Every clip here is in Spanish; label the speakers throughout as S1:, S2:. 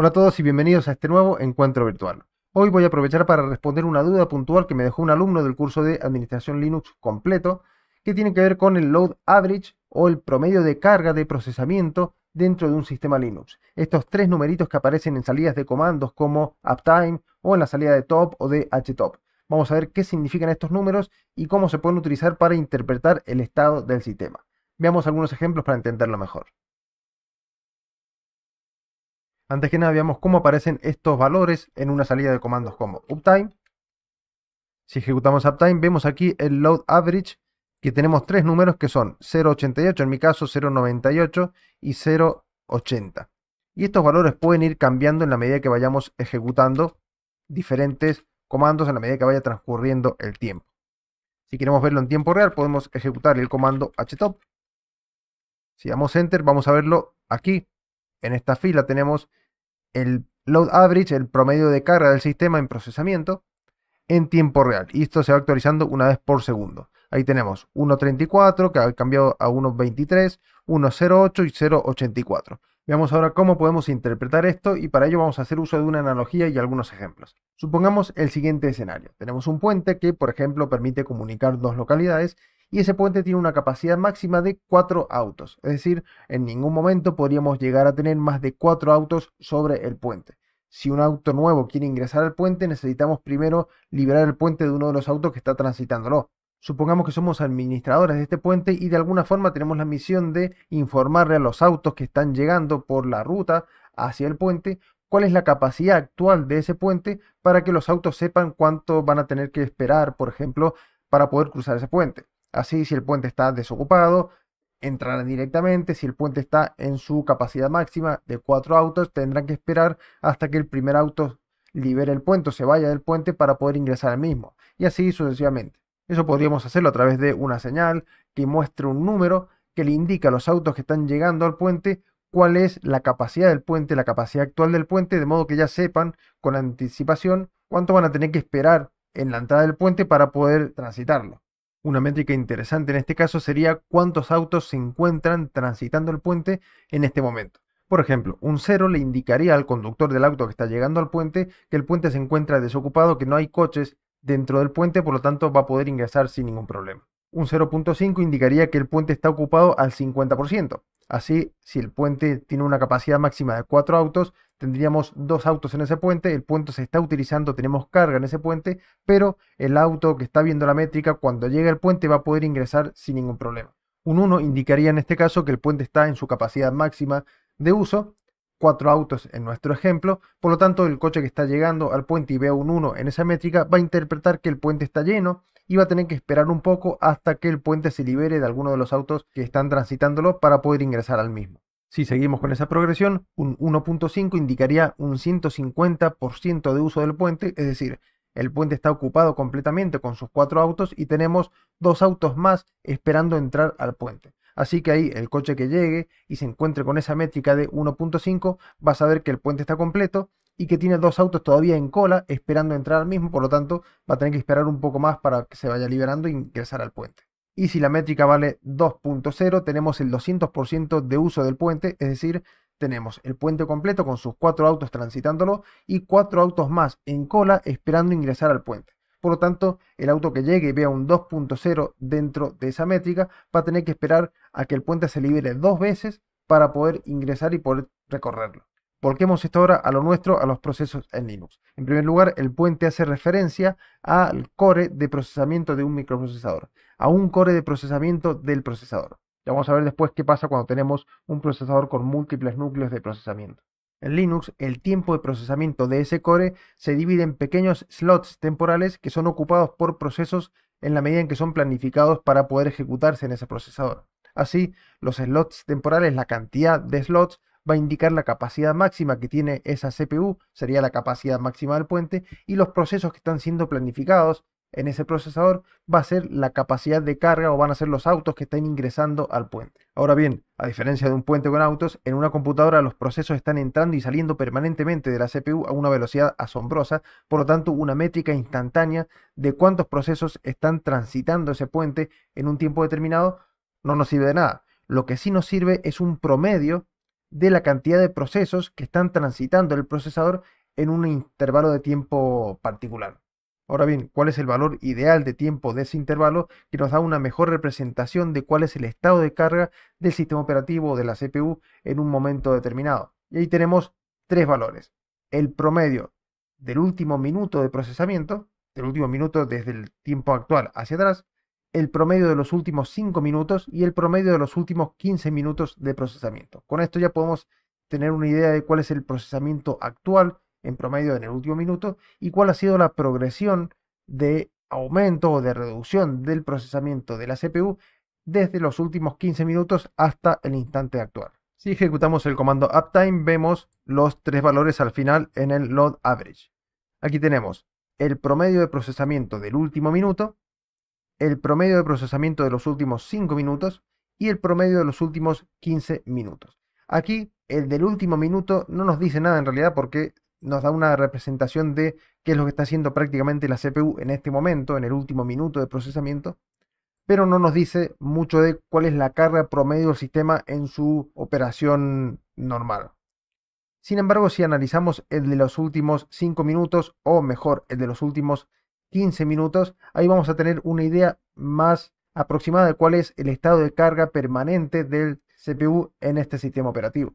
S1: Hola a todos y bienvenidos a este nuevo encuentro virtual. Hoy voy a aprovechar para responder una duda puntual que me dejó un alumno del curso de Administración Linux completo, que tiene que ver con el load average o el promedio de carga de procesamiento dentro de un sistema Linux. Estos tres numeritos que aparecen en salidas de comandos como uptime o en la salida de top o de htop. Vamos a ver qué significan estos números y cómo se pueden utilizar para interpretar el estado del sistema. Veamos algunos ejemplos para entenderlo mejor. Antes que nada, veamos cómo aparecen estos valores en una salida de comandos como uptime. Si ejecutamos uptime, vemos aquí el load average, que tenemos tres números que son 0.88, en mi caso 0.98 y 0.80. Y estos valores pueden ir cambiando en la medida que vayamos ejecutando diferentes comandos, en la medida que vaya transcurriendo el tiempo. Si queremos verlo en tiempo real, podemos ejecutar el comando htop. Si damos enter, vamos a verlo aquí. En esta fila tenemos el load average, el promedio de carga del sistema en procesamiento, en tiempo real. Y esto se va actualizando una vez por segundo. Ahí tenemos 1.34 que ha cambiado a 1.23, 1.08 y 0.84. Veamos ahora cómo podemos interpretar esto y para ello vamos a hacer uso de una analogía y algunos ejemplos. Supongamos el siguiente escenario. Tenemos un puente que, por ejemplo, permite comunicar dos localidades y ese puente tiene una capacidad máxima de 4 autos. Es decir, en ningún momento podríamos llegar a tener más de 4 autos sobre el puente. Si un auto nuevo quiere ingresar al puente, necesitamos primero liberar el puente de uno de los autos que está transitándolo. Supongamos que somos administradores de este puente y de alguna forma tenemos la misión de informarle a los autos que están llegando por la ruta hacia el puente cuál es la capacidad actual de ese puente para que los autos sepan cuánto van a tener que esperar, por ejemplo, para poder cruzar ese puente. Así, si el puente está desocupado, entrarán directamente. Si el puente está en su capacidad máxima de cuatro autos, tendrán que esperar hasta que el primer auto libere el puente o se vaya del puente para poder ingresar al mismo. Y así sucesivamente. Eso podríamos hacerlo a través de una señal que muestre un número que le indica a los autos que están llegando al puente cuál es la capacidad del puente, la capacidad actual del puente, de modo que ya sepan con anticipación cuánto van a tener que esperar en la entrada del puente para poder transitarlo. Una métrica interesante en este caso sería cuántos autos se encuentran transitando el puente en este momento. Por ejemplo, un cero le indicaría al conductor del auto que está llegando al puente que el puente se encuentra desocupado, que no hay coches dentro del puente, por lo tanto va a poder ingresar sin ningún problema. Un 0.5 indicaría que el puente está ocupado al 50%. Así, si el puente tiene una capacidad máxima de cuatro autos, tendríamos dos autos en ese puente, el puente se está utilizando, tenemos carga en ese puente, pero el auto que está viendo la métrica cuando llegue al puente va a poder ingresar sin ningún problema. Un 1 indicaría en este caso que el puente está en su capacidad máxima de uso, cuatro autos en nuestro ejemplo, por lo tanto el coche que está llegando al puente y vea un 1 en esa métrica va a interpretar que el puente está lleno, y va a tener que esperar un poco hasta que el puente se libere de alguno de los autos que están transitándolo para poder ingresar al mismo. Si seguimos con esa progresión, un 1.5 indicaría un 150% de uso del puente, es decir, el puente está ocupado completamente con sus cuatro autos y tenemos dos autos más esperando entrar al puente. Así que ahí el coche que llegue y se encuentre con esa métrica de 1.5 va a saber que el puente está completo y que tiene dos autos todavía en cola esperando entrar al mismo, por lo tanto va a tener que esperar un poco más para que se vaya liberando e ingresar al puente. Y si la métrica vale 2.0, tenemos el 200% de uso del puente, es decir, tenemos el puente completo con sus cuatro autos transitándolo y cuatro autos más en cola esperando ingresar al puente. Por lo tanto, el auto que llegue y vea un 2.0 dentro de esa métrica va a tener que esperar a que el puente se libere dos veces para poder ingresar y poder recorrerlo. Volquemos esto ahora a lo nuestro, a los procesos en Linux. En primer lugar, el puente hace referencia al core de procesamiento de un microprocesador, a un core de procesamiento del procesador. Ya vamos a ver después qué pasa cuando tenemos un procesador con múltiples núcleos de procesamiento. En Linux, el tiempo de procesamiento de ese core se divide en pequeños slots temporales que son ocupados por procesos en la medida en que son planificados para poder ejecutarse en ese procesador. Así, los slots temporales, la cantidad de slots, va a indicar la capacidad máxima que tiene esa CPU, sería la capacidad máxima del puente, y los procesos que están siendo planificados en ese procesador va a ser la capacidad de carga o van a ser los autos que están ingresando al puente. Ahora bien, a diferencia de un puente con autos, en una computadora los procesos están entrando y saliendo permanentemente de la CPU a una velocidad asombrosa, por lo tanto una métrica instantánea de cuántos procesos están transitando ese puente en un tiempo determinado no nos sirve de nada. Lo que sí nos sirve es un promedio de la cantidad de procesos que están transitando el procesador en un intervalo de tiempo particular. Ahora bien, ¿cuál es el valor ideal de tiempo de ese intervalo que nos da una mejor representación de cuál es el estado de carga del sistema operativo de la CPU en un momento determinado? Y ahí tenemos tres valores. El promedio del último minuto de procesamiento, del último minuto desde el tiempo actual hacia atrás, el promedio de los últimos 5 minutos y el promedio de los últimos 15 minutos de procesamiento. Con esto ya podemos tener una idea de cuál es el procesamiento actual en promedio en el último minuto y cuál ha sido la progresión de aumento o de reducción del procesamiento de la CPU desde los últimos 15 minutos hasta el instante actual. Si ejecutamos el comando uptime vemos los tres valores al final en el load average. Aquí tenemos el promedio de procesamiento del último minuto, el promedio de procesamiento de los últimos 5 minutos y el promedio de los últimos 15 minutos. Aquí el del último minuto no nos dice nada en realidad porque nos da una representación de qué es lo que está haciendo prácticamente la CPU en este momento, en el último minuto de procesamiento, pero no nos dice mucho de cuál es la carga promedio del sistema en su operación normal. Sin embargo, si analizamos el de los últimos 5 minutos, o mejor, el de los últimos 15 minutos, ahí vamos a tener una idea más aproximada de cuál es el estado de carga permanente del CPU en este sistema operativo.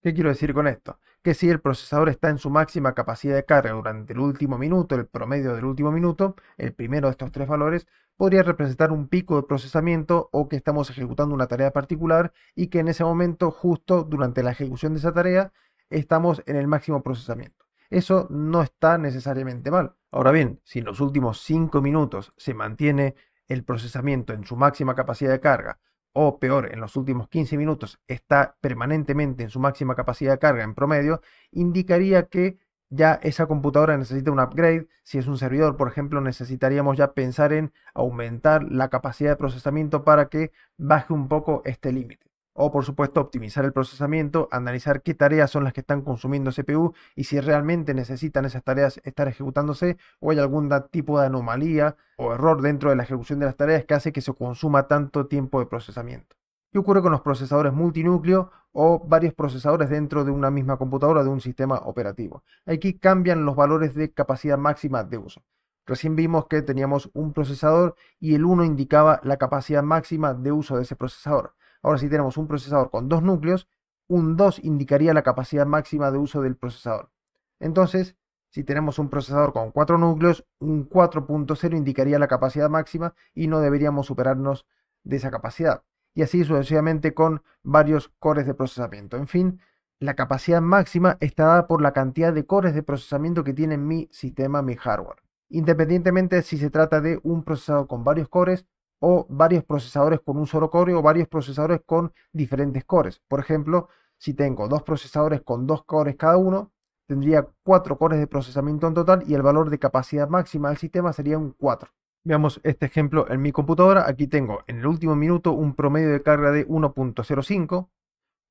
S1: ¿Qué quiero decir con esto? Que si el procesador está en su máxima capacidad de carga durante el último minuto, el promedio del último minuto, el primero de estos tres valores, podría representar un pico de procesamiento o que estamos ejecutando una tarea particular y que en ese momento, justo durante la ejecución de esa tarea, estamos en el máximo procesamiento eso no está necesariamente mal. Ahora bien, si en los últimos 5 minutos se mantiene el procesamiento en su máxima capacidad de carga, o peor, en los últimos 15 minutos está permanentemente en su máxima capacidad de carga en promedio, indicaría que ya esa computadora necesita un upgrade. Si es un servidor, por ejemplo, necesitaríamos ya pensar en aumentar la capacidad de procesamiento para que baje un poco este límite o por supuesto optimizar el procesamiento, analizar qué tareas son las que están consumiendo CPU y si realmente necesitan esas tareas estar ejecutándose o hay algún tipo de anomalía o error dentro de la ejecución de las tareas que hace que se consuma tanto tiempo de procesamiento. ¿Qué ocurre con los procesadores multinúcleo o varios procesadores dentro de una misma computadora de un sistema operativo? Aquí cambian los valores de capacidad máxima de uso. Recién vimos que teníamos un procesador y el 1 indicaba la capacidad máxima de uso de ese procesador. Ahora si tenemos un procesador con dos núcleos, un 2 indicaría la capacidad máxima de uso del procesador. Entonces, si tenemos un procesador con cuatro núcleos, un 4.0 indicaría la capacidad máxima y no deberíamos superarnos de esa capacidad. Y así sucesivamente con varios cores de procesamiento. En fin, la capacidad máxima está dada por la cantidad de cores de procesamiento que tiene mi sistema, mi hardware. Independientemente si se trata de un procesador con varios cores o varios procesadores con un solo core o varios procesadores con diferentes cores. Por ejemplo, si tengo dos procesadores con dos cores cada uno, tendría cuatro cores de procesamiento en total y el valor de capacidad máxima del sistema sería un 4. Veamos este ejemplo en mi computadora. Aquí tengo en el último minuto un promedio de carga de 1.05,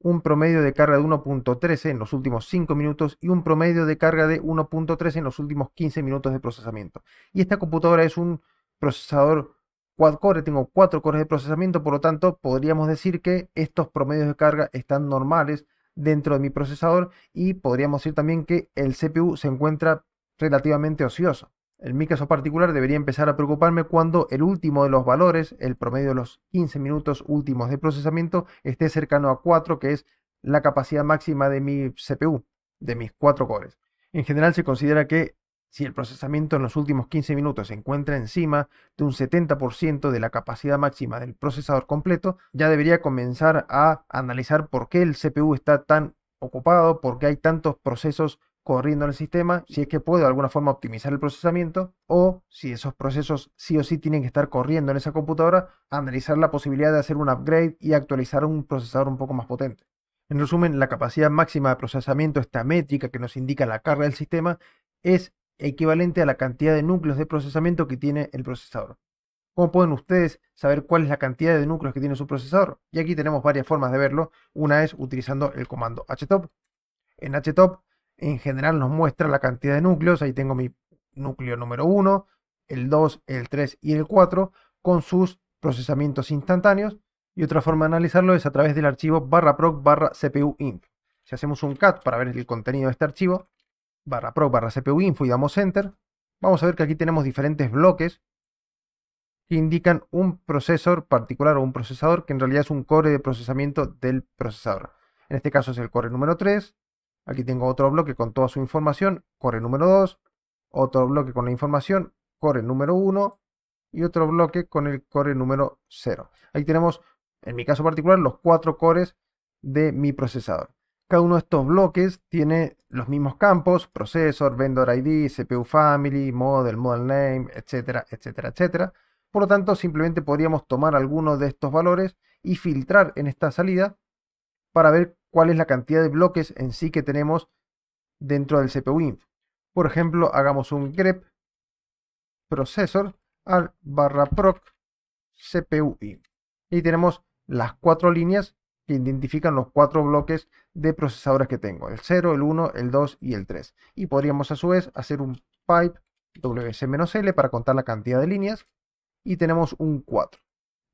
S1: un promedio de carga de 1.13 en los últimos 5 minutos y un promedio de carga de 1.13 en los últimos 15 minutos de procesamiento. Y esta computadora es un procesador quad core, tengo cuatro cores de procesamiento, por lo tanto podríamos decir que estos promedios de carga están normales dentro de mi procesador y podríamos decir también que el CPU se encuentra relativamente ocioso. En mi caso particular debería empezar a preocuparme cuando el último de los valores, el promedio de los 15 minutos últimos de procesamiento, esté cercano a 4, que es la capacidad máxima de mi CPU, de mis cuatro cores. En general se considera que si el procesamiento en los últimos 15 minutos se encuentra encima de un 70% de la capacidad máxima del procesador completo, ya debería comenzar a analizar por qué el CPU está tan ocupado, por qué hay tantos procesos corriendo en el sistema, si es que puedo de alguna forma optimizar el procesamiento o si esos procesos sí o sí tienen que estar corriendo en esa computadora, analizar la posibilidad de hacer un upgrade y actualizar un procesador un poco más potente. En resumen, la capacidad máxima de procesamiento, esta métrica que nos indica la carga del sistema, es equivalente a la cantidad de núcleos de procesamiento que tiene el procesador. ¿Cómo pueden ustedes saber cuál es la cantidad de núcleos que tiene su procesador? Y aquí tenemos varias formas de verlo. Una es utilizando el comando htop. En htop en general nos muestra la cantidad de núcleos. Ahí tengo mi núcleo número 1, el 2, el 3 y el 4 con sus procesamientos instantáneos. Y otra forma de analizarlo es a través del archivo barra proc barra Si hacemos un cat para ver el contenido de este archivo, barra pro barra CPU info y damos enter, vamos a ver que aquí tenemos diferentes bloques que indican un procesor particular o un procesador que en realidad es un core de procesamiento del procesador. En este caso es el core número 3. Aquí tengo otro bloque con toda su información, core número 2. Otro bloque con la información, core número 1. Y otro bloque con el core número 0. Ahí tenemos, en mi caso particular, los cuatro cores de mi procesador. Cada uno de estos bloques tiene los mismos campos, processor, vendor ID, CPU family, model, model name, etcétera, etcétera, etcétera. Por lo tanto, simplemente podríamos tomar algunos de estos valores y filtrar en esta salida para ver cuál es la cantidad de bloques en sí que tenemos dentro del CPU inf. Por ejemplo, hagamos un grep processor al barra proc CPU inf. Y tenemos las cuatro líneas identifican los cuatro bloques de procesadores que tengo, el 0, el 1, el 2 y el 3. Y podríamos a su vez hacer un pipe WC-L para contar la cantidad de líneas y tenemos un 4.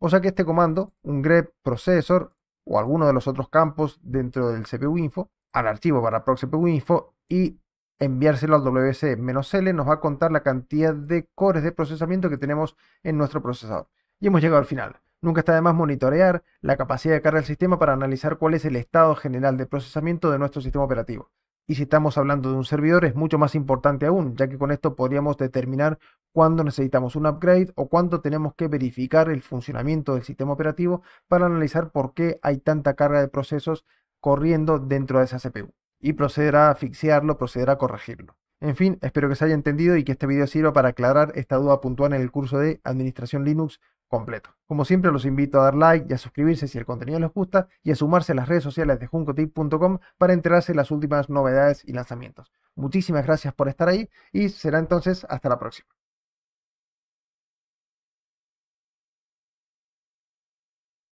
S1: O sea que este comando, un grep processor o alguno de los otros campos dentro del CPU info, al archivo para proc CPU info y enviárselo al WC-L nos va a contar la cantidad de cores de procesamiento que tenemos en nuestro procesador. Y hemos llegado al final. Nunca está de más monitorear la capacidad de carga del sistema para analizar cuál es el estado general de procesamiento de nuestro sistema operativo. Y si estamos hablando de un servidor es mucho más importante aún, ya que con esto podríamos determinar cuándo necesitamos un upgrade o cuándo tenemos que verificar el funcionamiento del sistema operativo para analizar por qué hay tanta carga de procesos corriendo dentro de esa CPU. Y proceder a asfixiarlo, proceder a corregirlo. En fin, espero que se haya entendido y que este video sirva para aclarar esta duda puntual en el curso de Administración Linux completo. Como siempre los invito a dar like y a suscribirse si el contenido les gusta y a sumarse a las redes sociales de juncotip.com para enterarse de las últimas novedades y lanzamientos. Muchísimas gracias por estar ahí y será entonces hasta la próxima.